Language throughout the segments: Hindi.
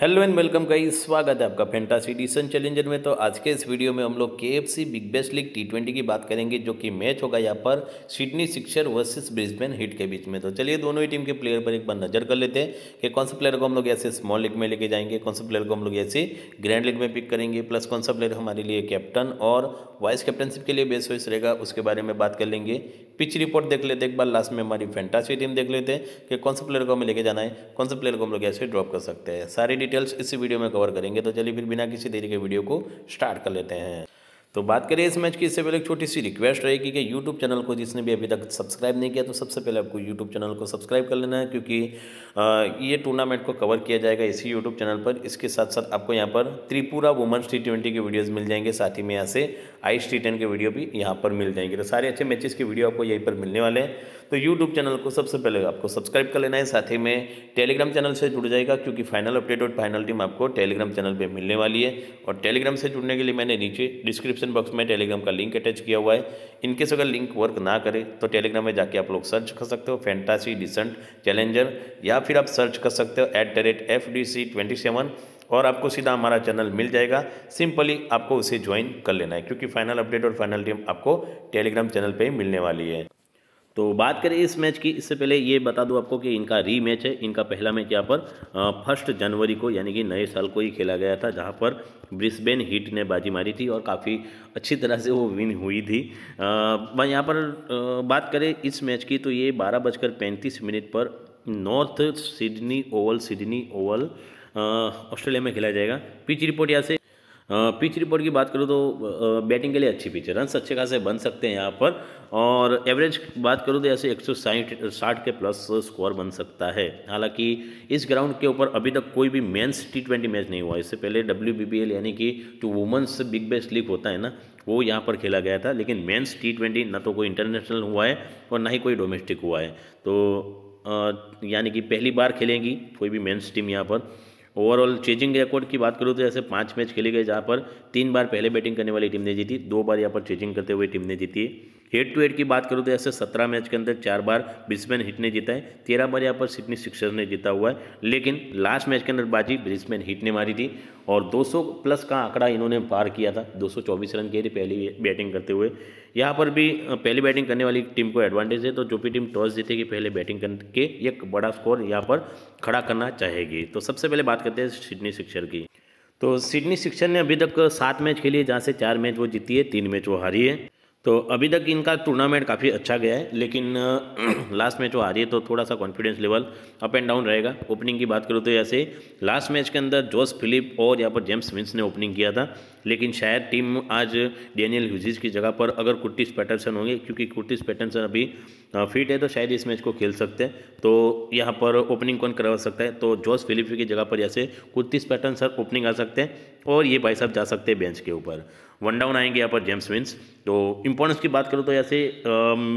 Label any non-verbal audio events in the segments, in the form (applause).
हेलो एंड वेलकम का स्वागत है आपका फेंटासी डिसन चैलेंजर में तो आज के इस वीडियो में हम लोग K F C big bash league T twenty की बात करेंगे जो कि मैच होगा यहाँ पर Sydney sixer versus Brisbane Heat के बीच में तो चलिए दोनों ही टीम के प्लेयर पर एक बार नजर कर लेते हैं कि कौन से प्लेयर को हम लोग ऐसे स्मॉल लीग में लेके जाएंगे कौन से प्लेयर को हम लोग ऐसे ग्रैंड लीग में पिक करेंगे प्लस कौन सा प्लेयर हमारे लिए कैप्टन और वाइस कैप्टनशिप के लिए बेस वॉइस रहेगा उसके बारे में बात कर लेंगे पिच रिपोर्ट देख लेते एक बार लास्ट में हमारी फेंटासी टीम देख लेते हैं कि कौन से प्लेयर को हमें लेके जाना है कौन से प्लेयर को हम लोग ऐसे ड्रॉप कर सकते हैं सारी डिटेल्स इस वीडियो में कवर करेंगे तो चलिए फिर बिना किसी देरी के वीडियो को स्टार्ट कर लेते हैं तो बात करें इस मैच की इससे पहले एक छोटी सी रिक्वेस्ट रहेगी कि यूट्यूब चैनल को जिसने भी अभी तक सब्सक्राइब नहीं किया तो सबसे पहले आपको यूट्यूब चैनल को सब्सक्राइब कर लेना है क्योंकि ये टूर्नामेंट को कवर किया जाएगा इसी यूट्यूब चैनल पर इसके साथ साथ आपको यहाँ पर त्रिपुरा वुमेंस टी ट्वेंटी के वीडियोज़ मिल जाएंगे साथ ही में यहाँ से आइस टी टेन के वीडियो भी यहाँ पर मिल जाएंगे तो सारे अच्छे मैचेस के वीडियो आपको यहीं पर मिलने वाले हैं तो यूट्यूब चैनल को सबसे पहले आपको सब्सक्राइब कर लेना है साथ ही में टेलीग्राम चैनल से जुड़ जाएगा क्योंकि फाइनल अपडेट और फाइनल टीम आपको टेलीग्राम चैनल पर मिलने वाली है और टेलीग्राम से जुड़ने के लिए मैंने नीचे डिस्क्रिप्शन बॉक्स में टेलीग्राम का लिंक अटैच किया हुआ है इनकेस अगर लिंक वर्क ना करे तो टेलीग्राम में जाके आप लोग सर्च कर सकते हो फैंटासी डिसेंट चैलेंजर या फिर आप सर्च कर सकते हो at the rate F D C twenty seven और आपको सीधा हमारा चैनल मिल जाएगा सिंपली आपको उसे ज्वाइन कर लेना है क्योंकि फाइनल अपडेट और फाइनल टीम आपको टेलीग्राम चैनल पे ही मिलने वाली है तो बात करें इस मैच की इससे पहले ये बता दूं आपको कि इनका री मैच है इनका पहला मैच यहाँ पर फर्स्ट जनवरी को यानी कि नए साल को ही खेला गया था जहाँ पर ब्रिस्बेन हीट ने बाजी मारी थी और काफ़ी अच्छी तरह से वो विन हुई थी यहाँ पर आ, बात करें इस मैच की तो ये बारह बजकर पैंतीस मिनट पर North Sydney Oval Sydney Oval Australia में खेला जाएगा पिच रिपोर्ट यहाँ से पिच रिपोर्ट की बात करूँ तो बैटिंग के लिए अच्छी पिच है रन अच्छे खासे बन सकते हैं यहाँ पर और एवरेज बात करूँ तो ऐसे एक सौ साठ के प्लस स्कोर बन सकता है हालांकि इस ग्राउंड के ऊपर अभी तक कोई भी मेंस टी ट्वेंटी मैच नहीं हुआ इससे पहले डब्ल्यू यानी कि जो वुमेंस बिग बेस्ट लीग होता है ना वो यहाँ पर खेला गया था लेकिन मेन्स टी ट्वेंटी ना तो कोई इंटरनेशनल हुआ है और ना ही कोई डोमेस्टिक हुआ है तो यानी कि पहली बार खेलेंगी कोई भी मेन्स टीम यहाँ पर ओवरऑल चेजिंग रिकॉर्ड की बात करूँ तो ऐसे पाँच मैच खेले गए जहाँ पर तीन बार पहले बैटिंग करने वाली टीम ने जीती दो बार यहाँ पर चेजिंग करते हुए टीम ने जीती हेड टू हेड की बात करूँ तो ऐसे सत्रह मैच के अंदर चार बार ब्रिस्बेन हिट ने जीता है तेरह बार यहाँ पर सिडनी सिक्सर्स ने जीता हुआ है लेकिन लास्ट मैच के अंदर बाजी ब्रिस्बेन हिट ने मारी थी और 200 प्लस का आंकड़ा इन्होंने पार किया था 224 रन किए थे पहली बैटिंग करते हुए यहाँ पर भी पहली बैटिंग करने वाली टीम को एडवांटेज है तो जो भी टीम टॉस जीतेगी पहले बैटिंग करके एक बड़ा स्कोर यहाँ पर खड़ा करना चाहेगी तो सबसे पहले बात करते हैं सिडनी सिक्सर की तो सिडनी सिक्सर ने अभी तक सात मैच खेली है जहाँ से चार मैच वो जीती है तीन मैच वो हारी है तो अभी तक इनका टूर्नामेंट काफ़ी अच्छा गया है लेकिन लास्ट मैच (clears throat) वो आ रही है तो थोड़ा सा confidence level up and down रहेगा ओपनिंग की बात करूँ तो ऐसे लास्ट मैच के अंदर जोस फिलिप और यहाँ पर जेम्स विंस ने ओपनिंग किया था लेकिन शायद टीम आज डेनियल ह्यूजिस की जगह पर अगर कुर्टिस पैटर्सन होंगे क्योंकि कुर्टिस पैटर्सन अभी फिट है तो शायद इस मैच को खेल सकते हैं तो यहाँ पर ओपनिंग कौन करवा सकता है तो जोस फिलिप की जगह पर कुर्तीस पैटर्न सर ओपनिंग आ सकते हैं और ये भाई साहब जा सकते हैं बेंच के ऊपर वन डाउन आएंगे यहाँ पर जेम्स विंस तो इम्पोर्टेंस की बात करूँ तो ऐसे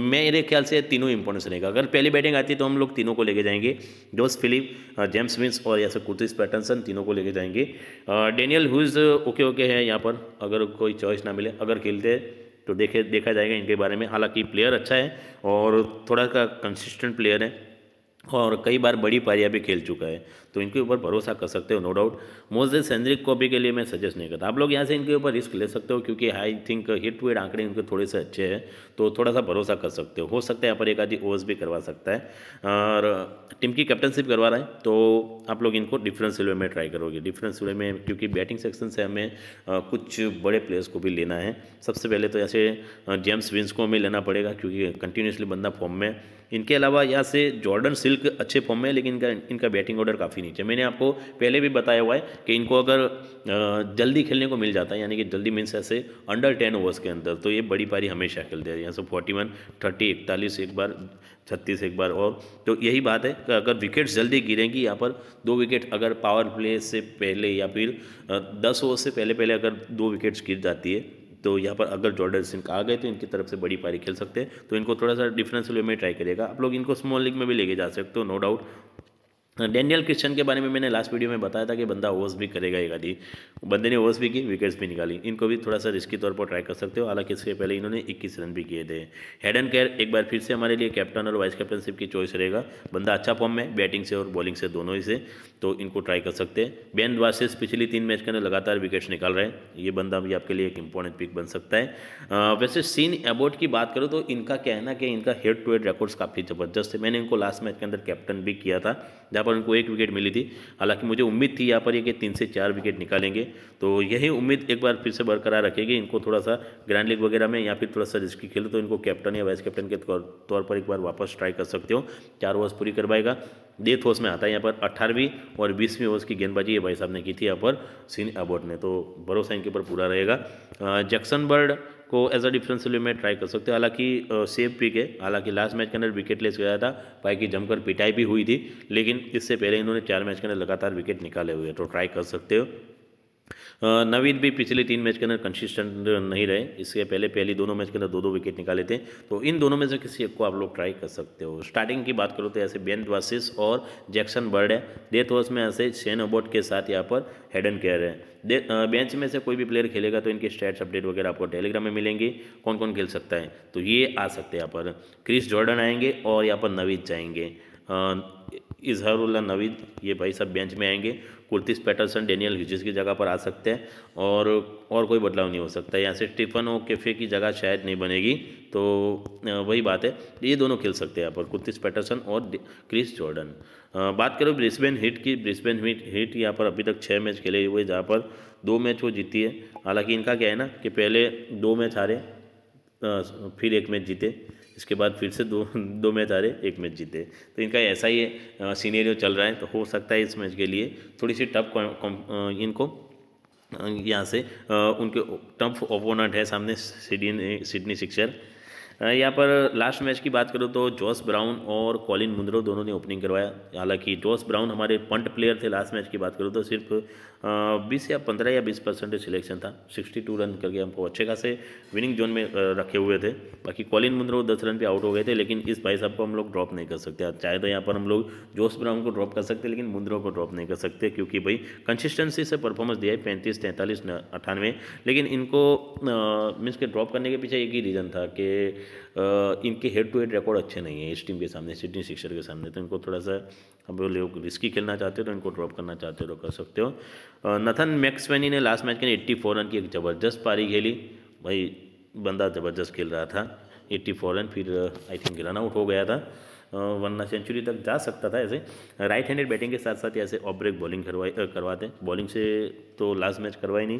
मेरे ख्याल से तीनों इम्पोर्टेंस रहेगा अगर पहली बैटिंग आती है तो हम लोग तीनों को लेके जाएंगे जोस फिलिप जेम्स विंस और फिर कुर्तिस पैटर्नसन तीनों को लेके जाएंगे डेनियल हुज ओके ओके है यहाँ पर अगर कोई चॉइस ना मिले अगर खेलते तो देखे देखा जाएगा इनके बारे में हालांकि प्लेयर अच्छा है और थोड़ा सा कंसिस्टेंट प्लेयर है और कई बार बड़ी पारियाँ भी खेल चुका है तो इनके ऊपर भरोसा कर सकते हो नो डाउट मोजेस सेंद्रिक को भी के लिए मैं सजेस्ट नहीं करता आप लोग यहाँ से इनके ऊपर रिस्क ले सकते हो क्योंकि I think head to head आंकड़े इनके थोड़े से अच्छे हैं तो थोड़ा सा भरोसा कर सकते हो हो सकता है यहाँ पर एक आधी ओवर्स भी करवा सकता है और टीम की कैप्टनशिप करवा रहा है तो आप लोग इनको डिफरेंस वे में ट्राई करोगे डिफरेंस वे में क्योंकि बैटिंग सेक्शन से हमें कुछ बड़े प्लेयर्स को भी लेना है सबसे पहले तो ऐसे जेम्स विंस को हमें लेना पड़ेगा क्योंकि कंटिन्यूसली बंदा फॉर्म में इनके अलावा यहाँ से जॉर्डन सिल्क अच्छे फॉर्म में है लेकिन इनका इनका बैटिंग ऑर्डर काफ़ी नीचे मैंने आपको पहले भी बताया हुआ है कि इनको अगर जल्दी खेलने को मिल जाता है यानी कि जल्दी मीन्स ऐसे अंडर टेन ओवर्स के अंदर तो ये बड़ी पारी हमेशा खेलते हैं यहाँ से फोर्टी वन थर्टी इकतालीस एक बार छत्तीस एक बार और तो यही बात है कि अगर विकेट्स जल्दी गिरेंगी यहाँ पर दो विकेट अगर पावर प्ले से पहले या फिर दस ओवर से पहले पहले अगर दो विकेट्स गिर जाती है तो यहाँ पर अगर जॉर्डन सिंह आ गए तो इनकी तरफ से बड़ी पारी खेल सकते हैं तो इनको थोड़ा सा डिफरेंस वे में ट्राई करेगा आप लोग इनको स्मॉल लीग में भी लेके जा सकते हो नो डाउट डेनियल क्रिश्चन के बारे में मैंने लास्ट वीडियो में बताया था कि बंदा ओवर्स भी करेगा एक आदि बंदे ने ओवर्स भी की विकेट्स भी निकाली इनको भी थोड़ा सा रिस्की तौर पर ट्राई कर सकते हो हालांकि इसके पहले इन्होंने 21 रन भी किए थे हेड एंड केयर एक बार फिर से हमारे लिए कैप्टन और वाइस कैप्टनशिप की चॉइस रहेगा बंदा अच्छा फॉर्म में बैटिंग से और बॉलिंग से दोनों ही से तो इनको ट्राई कर सकते हैं बेन वासेस पिछली तीन मैच के अंदर लगातार विकेट्स निकाल रहे हैं ये बंदा भी आपके लिए एक इंपॉर्टेंट पिक बन सकता है वैसे सीन अबोट की बात करूँ तो इनका कहना कि इनका हेड टू हेड रिकॉर्ड्स काफ़ी ज़बरदस्त है मैंने इनको लास्ट मैच के अंदर कैप्टन भी किया था जहाँ पर उनको एक विकेट मिली थी हालांकि मुझे उम्मीद थी यहाँ पर ये कि तीन से चार विकेट निकालेंगे तो यही उम्मीद एक बार फिर से बरकरार रखेगी इनको थोड़ा सा ग्रैंड लीग वगैरह में या फिर थोड़ा सा रिस्की खेल तो इनको कैप्टन या वाइस कैप्टन के तौर पर एक बार वापस ट्राई कर सकते हो चार ओवर्स पूरी करवाएगा डेथ ओवर्स में आता है यहाँ पर अट्ठारहवीं और बीसवीं ओवर्स की गेंदबाजी भाई साहब ने की थी यहाँ पर सीन अबोट ने तो भरोसा इनके ऊपर पूरा रहेगा जैक्सन बर्ड को एज अ डिफरेंशियल में ट्राई कर सकते हो हालांकि सेफ पिक है हालांकि लास्ट मैच के अंदर विकेट लेस गया था पाई की जमकर पिटाई भी हुई थी लेकिन इससे पहले इन्होंने चार मैच के अंदर लगातार विकेट निकाले हुए हैं तो ट्राई कर सकते हो नवीद भी पिछले तीन मैच के अंदर कंसिस्टेंट नहीं रहे इसके पहले पहली दोनों मैच के अंदर दो दो विकेट निकाले थे तो इन दोनों में से किसी एक को आप लोग ट्राई कर सकते हो स्टार्टिंग की बात करो तो ऐसे बेन वासिस और जैक्सन बर्ड है डेथ ओवर्स में ऐसे शेन ओबोट के साथ यहाँ पर हेड एंड केयर है बेंच में से कोई भी प्लेयर खेलेगा तो इनके स्टैट्स अपडेट वगैरह आपको टेलीग्राम में मिलेंगे कौन कौन खेल सकता है तो ये आ सकते हैं यहाँ पर क्रिस जॉर्डन आएंगे और यहाँ पर नवीद जाएंगे इजहारुल्ला नवीद ये भाई सब बेंच में आएंगे कुर्तिस पैटरसन डेनियल ह्यूजिस की जगह पर आ सकते हैं और और कोई बदलाव नहीं हो सकता है यहाँ से टिफन ओ कैफे की जगह शायद नहीं बनेगी तो वही बात है ये दोनों खेल सकते हैं यहाँ पर कुर्तिस पैटरसन और क्रिस जॉर्डन बात करो ब्रिस्बेन हिट की ब्रिस्बेन हिट हिट यहाँ पर अभी तक छः मैच खेले हुए जहाँ पर दो मैच वो जीती है हालाँकि इनका क्या है ना कि पहले दो मैच हारे फिर एक मैच जीते इसके बाद फिर से दो दो मैच हारे एक मैच जीते तो इनका ऐसा ही सीनेरियो चल रहा है तो हो सकता है इस मैच के लिए थोड़ी सी टफ इनको यहाँ से उनके टफ ओपोनेंट है सामने सिडनी सिडनी सिक्सर यहाँ पर लास्ट मैच की बात करूँ तो जॉस ब्राउन और कॉलिन मुंद्रो दोनों ने ओपनिंग करवाया हालांकि जॉस ब्राउन हमारे पंट प्लेयर थे लास्ट मैच की बात करूँ तो सिर्फ बीस या पंद्रह या बीस परसेंटेज सिलेक्शन था सिक्सटी टू रन करके हमको अच्छे खासे विनिंग जोन में रखे हुए थे बाकी कॉलिन मुंद्रो दस रन पे आउट हो गए थे लेकिन इस भाई साहब को हम लोग ड्रॉप नहीं कर सकते चाहे तो यहाँ पर हम लोग जोस ब्राउन को ड्रॉप कर सकते लेकिन मुंद्रो को ड्रॉप नहीं कर सकते क्योंकि भाई कंसिस्टेंसी से परफॉर्मेंस दिया है पैंतीस तैंतालीस अठानवे लेकिन इनको मीन्स के ड्रॉप करने के पीछे एक ही रीज़न था कि इनके हेड टू हेड रिकॉर्ड अच्छे नहीं है इस टीम के सामने सिडनी सिक्सर के सामने तो इनको थोड़ा सा अब लोग रिस्की खेलना चाहते हो तो इनको ड्रॉप करना चाहते हो तो कर सकते हो नथन मैक्सवेनी ने लास्ट मैच के लिए एट्टी फोर रन की एक ज़बरदस्त पारी खेली भाई बंदा ज़बरदस्त खेल रहा था एट्टी फोर रन फिर आई थिंक रन आउट हो गया था वरना सेंचुरी तक जा सकता था ऐसे राइट हैंडेड बैटिंग के साथ साथ ऐसे ऑफ ब्रेक बॉलिंग करवाई करवाते बॉलिंग से तो लास्ट मैच करवाई नहीं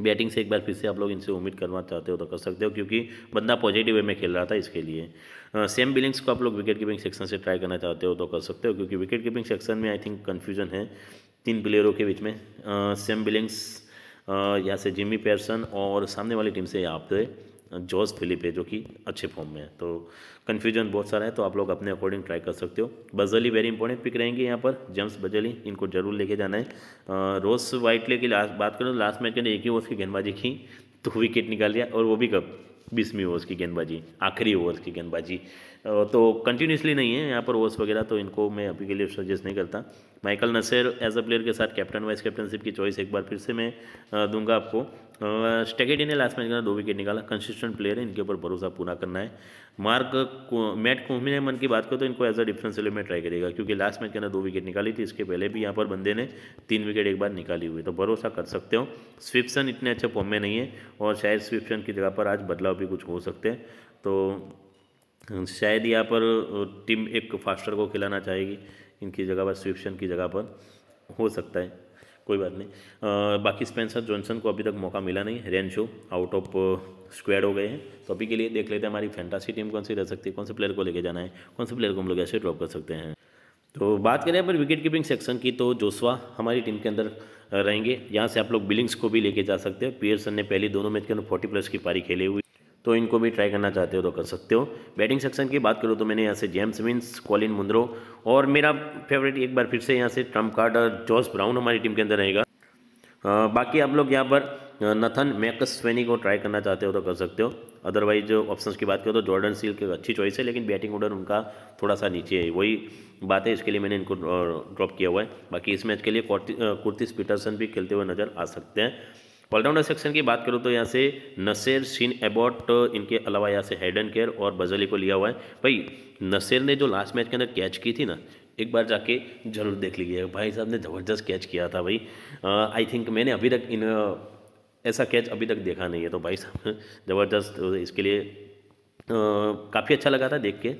बैटिंग से एक बार फिर से आप लोग इनसे उम्मीद करना चाहते हो तो कर सकते हो क्योंकि बंदा पॉजिटिव वे में खेल रहा था इसके लिए सेम बिलिंग्स को आप लोग विकेट कीपिंग सेक्शन से ट्राई करना चाहते हो तो कर सकते हो क्योंकि विकेट कीपिंग सेक्शन में आई थिंक कन्फ्यूजन है तीन प्लेयरों के बीच में सेम बिलिंग्स यहाँ से जिमी पेयरसन और सामने वाली टीम से आप पे जॉर्ज फिलिप है जो कि अच्छे फॉर्म में है तो कन्फ्यूजन बहुत सारा है तो आप लोग अपने अकॉर्डिंग ट्राई कर सकते हो बजली वेरी इंपॉर्टेंट पिक रहेंगे यहाँ पर जेम्स बजली इनको जरूर लेके जाना है रोस वाइटले की लास्ट बात करें लास्ट मैच के लिए एक ही ओवर की गेंदबाजी की तो विकेट निकाल लिया और वो भी कब बीसवीं ओवर्स की गेंदबाजी आखिरी ओवर्स की गेंदबाजी तो कंटिन्यूसली नहीं है यहाँ पर ओवर्स वगैरह तो इनको मैं अभी के लिए सजेस्ट नहीं करता Michael Neser as a player के साथ कैप्टन वाइस कैप्टनशिप की चॉइस एक बार फिर से मैं दूंगा आपको स्टेगेडी ने लास्ट मैच में दो विकेट निकाला कंसिस्टेंट प्लेयर है इनके ऊपर भरोसा पूरा करना है मार्क मैट मन की बात करो तो इनको एज अ डिफरेंस में ट्राई करेगा क्योंकि लास्ट मैच के अंदर दो विकेट निकाली थी इसके पहले भी यहाँ पर बंदे ने तीन विकेट एक बार निकाली हुई तो भरोसा कर सकते हो स्विप्सन इतने अच्छे फॉर्म में नहीं है और शायद स्विप्सन की जगह पर आज बदलाव भी कुछ हो सकते हैं तो शायद यहाँ पर टीम एक फास्टर को खिलाना चाहेगी इनकी जगह पर स्विप्शन की जगह पर हो सकता है कोई बात नहीं आ, बाकी स्पेंसर जॉनसन को अभी तक मौका मिला नहीं रेंशो आउट ऑफ स्क्वेड हो गए हैं तो अभी के लिए देख लेते हैं हमारी फैंटासी टीम कौन सी रह सकती है कौन से प्लेयर को लेके जाना है कौन से प्लेयर को हम लोग ऐसे ड्रॉप कर सकते हैं तो बात करें अगर विकेट कीपिंग सेक्शन की तो जोसवा हमारी टीम के अंदर रहेंगे यहाँ से आप लोग बिलिंग्स को भी लेके जा सकते हैं पियर्सन ने पहले दोनों मैच के अंदर फोर्टी प्लस की पारी खेली हुई तो इनको भी ट्राई करना चाहते हो तो कर सकते हो बैटिंग सेक्शन की बात करो तो मैंने यहाँ से जेम्स विंस कॉलिन मुंद्रो और मेरा फेवरेट एक बार फिर से यहाँ से ट्रम्प कार्ड और जॉस ब्राउन हमारी टीम के अंदर रहेगा बाकी आप लोग यहाँ पर नथन मैकस स्वेनी को ट्राई करना चाहते हो तो कर सकते हो अदरवाइज जो ऑप्शन की बात करो तो जॉर्डन सील की अच्छी चॉइस है लेकिन बैटिंग ऑर्डर उनका थोड़ा सा नीचे है वही बात है इसके लिए मैंने इनको ड्रॉप किया हुआ है बाकी इस मैच के लिए कुर्तिस पीटरसन भी खेलते हुए नज़र आ सकते हैं पलडाउन सेक्शन की बात करूँ तो यहाँ से नसेर सीन एबॉट इनके अलावा यहाँ से हेडन केयर और बजली को लिया हुआ है भाई नसेर ने जो लास्ट मैच के अंदर कैच की थी ना एक बार जाके जरूर देख लीजिए भाई साहब ने ज़बरदस्त कैच किया था भाई आई थिंक मैंने अभी तक इन ऐसा कैच अभी तक देखा नहीं है तो भाई साहब (laughs) ज़बरदस्त तो इसके लिए काफ़ी अच्छा लगा था देख के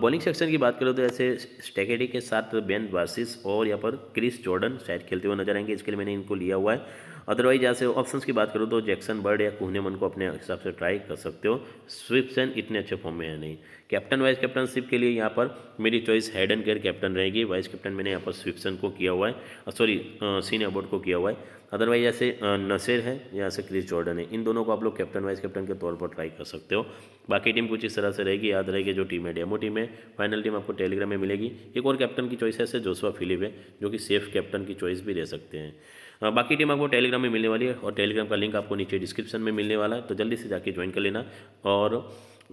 बॉलिंग सेक्शन की बात करूँ तो ऐसे स्टेकेडी के साथ बेन बासिस और यहाँ पर क्रिस जॉर्डन शायद खेलते हुए नजर आएंगे इसके लिए मैंने इनको लिया हुआ है अदरवाइज जैसे ऑप्शंस की बात करो तो जैक्सन बर्ड या कोहनेमन को अपने हिसाब से ट्राई कर सकते हो स्विपसन इतने अच्छे फॉर्म में है नहीं कैप्टन वाइस कैप्टनशिप के लिए यहाँ पर मेरी choice Hayden Kerr captain रहेगी वाइस कैप्टन मैंने यहाँ पर स्विपसन को किया हुआ है सॉरी सीनियर बोर्ड को किया हुआ है अदरवाइज जैसे नसेर है या से क्रिस जॉर्डन है इन दोनों को आप लोग कैप्टन वाइस कैप्टन के तौर पर ट्राई कर सकते हो बाकी टीम कुछ इस तरह से रहेगी याद रहेगी जो टीम है डेमो टीम है फाइनल टीम आपको टेलीग्राम में मिलेगी एक और कैप्टन की चॉइस ऐसे जोसवा फिलिप है जो कि सेफ कैप्टन की चॉइस भी रह सकते हैं हाँ, बाकी टीम आपको टेलीग्राम में मिलने वाली है और टेलीग्राम का लिंक आपको नीचे डिस्क्रिप्शन में मिलने वाला है तो जल्दी से जाके ज्वाइन कर लेना और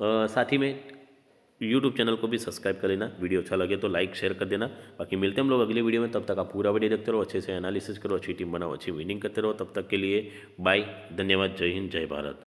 साथ ही में यूट्यूब चैनल को भी सब्सक्राइब कर लेना वीडियो अच्छा लगे तो लाइक शेयर कर देना बाकी मिलते हैं हम लोग अगले वीडियो में तब तक आप पूरा वीडियो देखते रहो अच्छे से एनालिसिस करो अच्छी टीम बनाओ अच्छी विनिंग करते रहो तब तक के लिए बाय धन्यवाद जय हिंद जय भारत